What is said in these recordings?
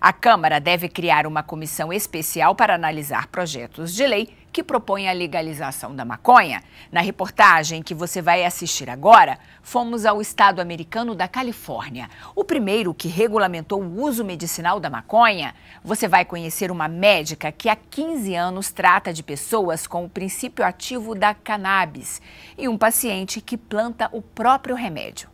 A Câmara deve criar uma comissão especial para analisar projetos de lei que propõem a legalização da maconha. Na reportagem que você vai assistir agora, fomos ao estado americano da Califórnia, o primeiro que regulamentou o uso medicinal da maconha. Você vai conhecer uma médica que há 15 anos trata de pessoas com o princípio ativo da cannabis e um paciente que planta o próprio remédio.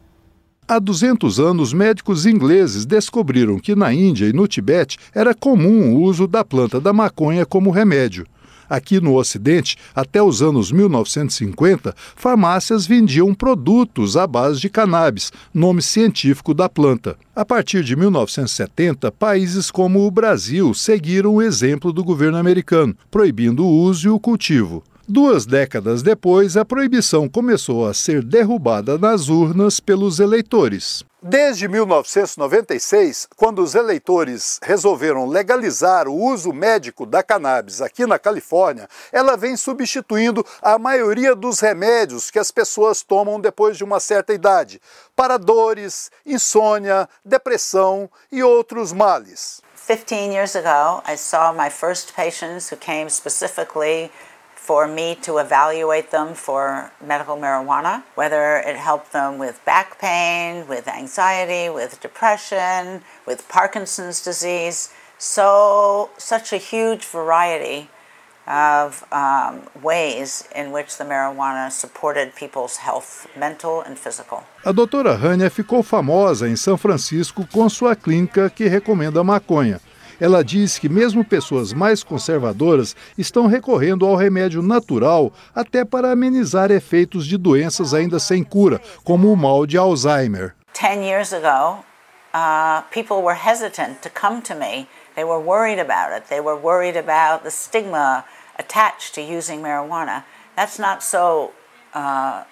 Há 200 anos, médicos ingleses descobriram que na Índia e no Tibete era comum o uso da planta da maconha como remédio. Aqui no Ocidente, até os anos 1950, farmácias vendiam produtos à base de cannabis, nome científico da planta. A partir de 1970, países como o Brasil seguiram o exemplo do governo americano, proibindo o uso e o cultivo. Duas décadas depois, a proibição começou a ser derrubada nas urnas pelos eleitores. Desde 1996, quando os eleitores resolveram legalizar o uso médico da cannabis aqui na Califórnia, ela vem substituindo a maioria dos remédios que as pessoas tomam depois de uma certa idade, para dores, insônia, depressão e outros males. 15 years ago, I saw my first patients who came specifically for me to evaluate them for medical marijuana, whether it helped them with back pain, with anxiety, with depression, with Parkinson's disease. So, such a huge variety of um, ways in which the marijuana supported people's health, mental and physical. A doutora Rania ficou famosa em São Francisco com sua clínica que recomenda maconha. Ela diz que mesmo pessoas mais conservadoras estão recorrendo ao remédio natural até para amenizar efeitos de doenças ainda sem cura, como o mal de Alzheimer. Ten years ago, uh, people were hesitant to come to me. They were worried about it. They were worried about the stigma attached to using marijuana. That's not so uh,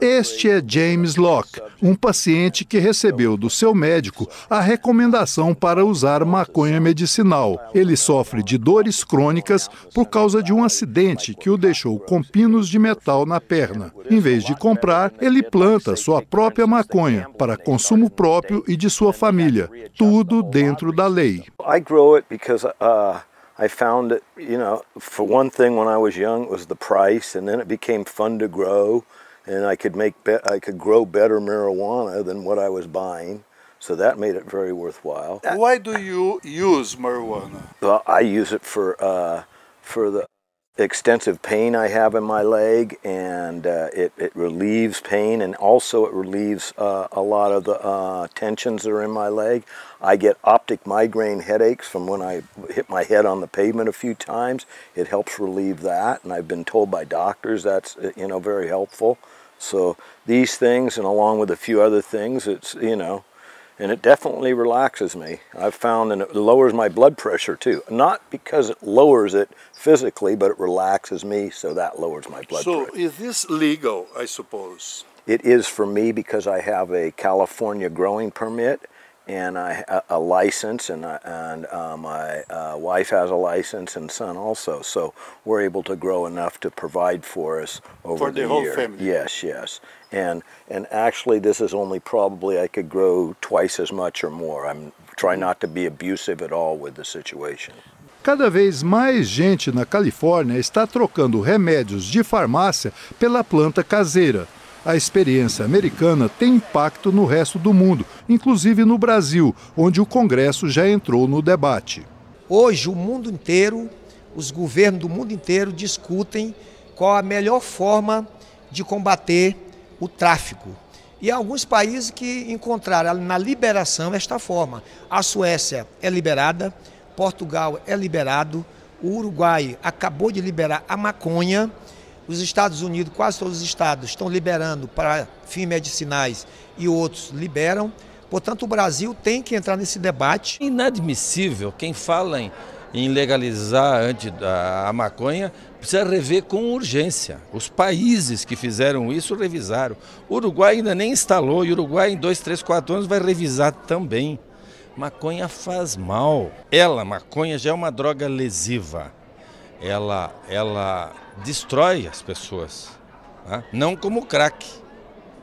este é James Locke, um paciente que recebeu do seu médico a recomendação para usar maconha medicinal. Ele sofre de dores crônicas por causa de um acidente que o deixou com pinos de metal na perna. Em vez de comprar, ele planta sua própria maconha para consumo próprio e de sua família, tudo dentro da lei. Eu grow porque. I found that, you know, for one thing, when I was young, it was the price, and then it became fun to grow, and I could make I could grow better marijuana than what I was buying, so that made it very worthwhile. Why do you use marijuana? Well, I use it for uh, for the extensive pain I have in my leg, and uh, it, it relieves pain, and also it relieves uh, a lot of the uh, tensions that are in my leg. I get optic migraine headaches from when I hit my head on the pavement a few times. It helps relieve that, and I've been told by doctors that's uh, you know very helpful. So these things, and along with a few other things, it's you know and it definitely relaxes me. I've found and it lowers my blood pressure too. Not because it lowers it physically, but it relaxes me, so that lowers my blood so pressure. So is this legal, I suppose? It is for me because I have a California growing permit and I a license, and I, and uh, my uh, wife has a license, and son also. So we're able to grow enough to provide for us over for the, the whole year. family. Yes, yes, and and actually, this is only probably I could grow twice as much or more. I'm try not to be abusive at all with the situation. Cada vez mais gente na Califórnia está trocando remédios de farmácia pela planta caseira. a experiência americana tem impacto no resto do mundo, inclusive no Brasil, onde o Congresso já entrou no debate. Hoje, o mundo inteiro, os governos do mundo inteiro discutem qual a melhor forma de combater o tráfico. E há alguns países que encontraram na liberação esta forma. A Suécia é liberada, Portugal é liberado, o Uruguai acabou de liberar a maconha os Estados Unidos, quase todos os estados, estão liberando para fins medicinais e outros liberam. Portanto, o Brasil tem que entrar nesse debate. Inadmissível quem fala em, em legalizar a, a maconha precisa rever com urgência. Os países que fizeram isso revisaram. O Uruguai ainda nem instalou e o Uruguai em dois, três, quatro anos vai revisar também. Maconha faz mal. Ela, maconha, já é uma droga lesiva. Ela, ela destrói as pessoas. Tá? Não como crack,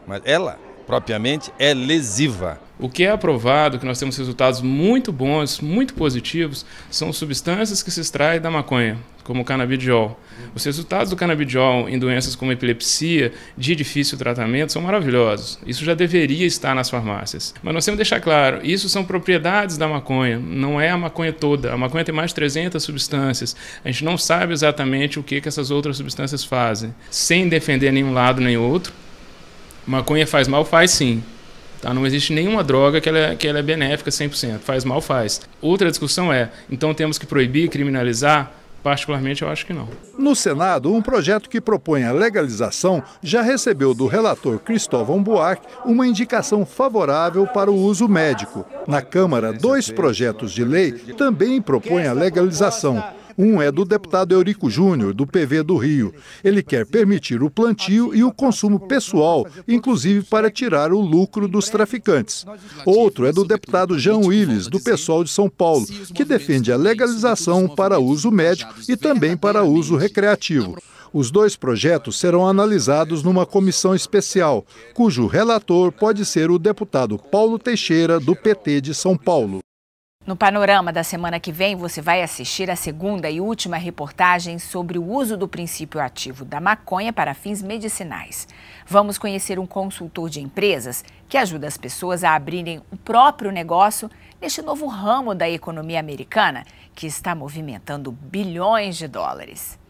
mas ela propriamente é lesiva. O que é aprovado, que nós temos resultados muito bons, muito positivos, são substâncias que se extraem da maconha, como o canabidiol. Os resultados do canabidiol em doenças como epilepsia, de difícil tratamento, são maravilhosos. Isso já deveria estar nas farmácias. Mas nós temos que deixar claro, isso são propriedades da maconha, não é a maconha toda. A maconha tem mais de 300 substâncias. A gente não sabe exatamente o que, que essas outras substâncias fazem. Sem defender nenhum lado nem outro, maconha faz mal? Faz sim. Tá? Não existe nenhuma droga que ela, é, que ela é benéfica 100%. Faz mal, faz. Outra discussão é, então temos que proibir, criminalizar? Particularmente, eu acho que não. No Senado, um projeto que propõe a legalização já recebeu do relator Cristóvão Buarque uma indicação favorável para o uso médico. Na Câmara, dois projetos de lei também propõem a legalização. Um é do deputado Eurico Júnior, do PV do Rio. Ele quer permitir o plantio e o consumo pessoal, inclusive para tirar o lucro dos traficantes. Outro é do deputado Jean Willis, do PSOL de São Paulo, que defende a legalização para uso médico e também para uso recreativo. Os dois projetos serão analisados numa comissão especial, cujo relator pode ser o deputado Paulo Teixeira, do PT de São Paulo. No panorama da semana que vem, você vai assistir a segunda e última reportagem sobre o uso do princípio ativo da maconha para fins medicinais. Vamos conhecer um consultor de empresas que ajuda as pessoas a abrirem o próprio negócio neste novo ramo da economia americana que está movimentando bilhões de dólares.